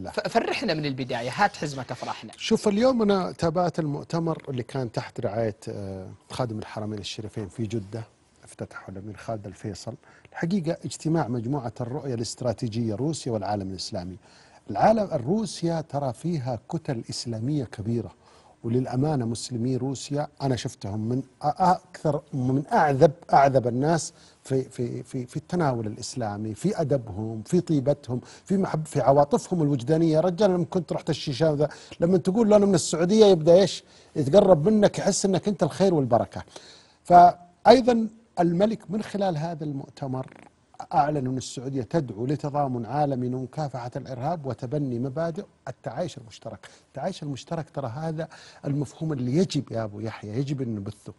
الله. فرحنا من البدايه هات حزمه تفرحنا شوف اليوم انا تابعت المؤتمر اللي كان تحت رعايه آه، خادم الحرمين الشريفين في جده افتتحه الامير خالد الفيصل الحقيقه اجتماع مجموعه الرؤيه الاستراتيجيه روسيا والعالم الاسلامي العالم الروسيا ترى فيها كتل اسلاميه كبيره وللأمانة مسلمي روسيا أنا شفتهم من أكثر من أعذب أعذب الناس في في في في التناول الإسلامي في أدبهم في طيبتهم في محب في عواطفهم الوجدانية رجال لما كنت رحت الشيشان لما تقول له أنا من السعودية يبدأ إيش يتقرب منك يحس أنك أنت الخير والبركة فأيضا الملك من خلال هذا المؤتمر أعلن أن السعودية تدعو لتضامن عالمي لمكافحة الإرهاب وتبني مبادئ التعايش المشترك التعايش المشترك ترى هذا المفهوم اللي يجب يا أبو يحيى يجب أن نبثه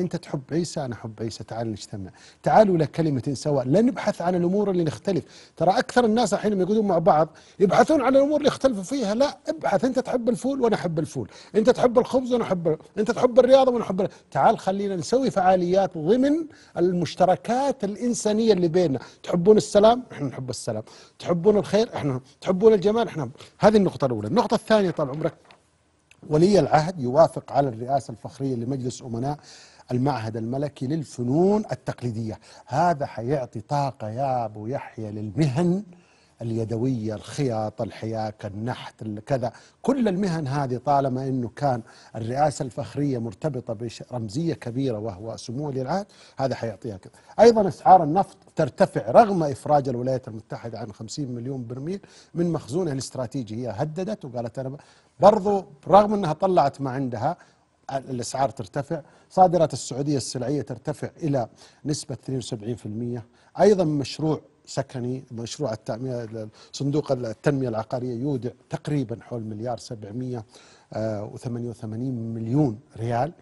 أنت تحب عيسى أنا أحب عيسى تعال نجتمع تعالوا إلى كلمة سواء لا نبحث عن الأمور اللي نختلف ترى أكثر الناس لما يقعدون مع بعض يبحثون عن الأمور اللي يختلفوا فيها لا ابحث أنت تحب الفول وأنا أحب الفول أنت تحب الخبز وأنا أحب أنت تحب الرياضة وأنا أحب تعال خلينا نسوي فعاليات ضمن المشتركات الإنسانية اللي بيننا تحبون السلام احنا نحب السلام تحبون الخير احنا تحبون الجمال احنا هذه النقطة الأولى النقطة الثانية طال عمرك ولي العهد يوافق على الرئاسة الفخرية لمجلس أمناء المعهد الملكي للفنون التقليدية هذا حيعطي طاقة يا أبو يحيى للمهن اليدوية الخياطة الحياكة النحت كذا كل المهن هذه طالما أنه كان الرئاسة الفخرية مرتبطة برمزية كبيرة وهو سمو العهد هذا حيعطيها كذا أيضا أسعار النفط ترتفع رغم إفراج الولايات المتحدة عن 50 مليون برميل من مخزونها الاستراتيجي هي هددت وقالت أنا برضو رغم أنها طلعت ما عندها الاسعار ترتفع، صادرات السعوديه السلعيه ترتفع الى نسبه 72%، ايضا مشروع سكني مشروع التنمية صندوق التنمية العقارية يودع تقريبا حول مليار 788 آه، مليون ريال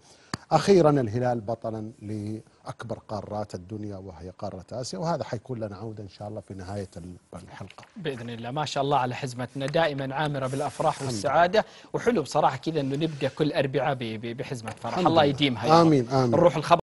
أخيرا الهلال بطلا لأكبر قارات الدنيا وهي قارة آسيا وهذا حيكون لنا عودة إن شاء الله في نهاية الحلقة بإذن الله ما شاء الله على حزمتنا دائما عامرة بالأفراح والسعادة وحلو بصراحة كذا أنه نبدأ كل أربعاء بحزمة فرح الله يديمها آمين آمين نروح الخبر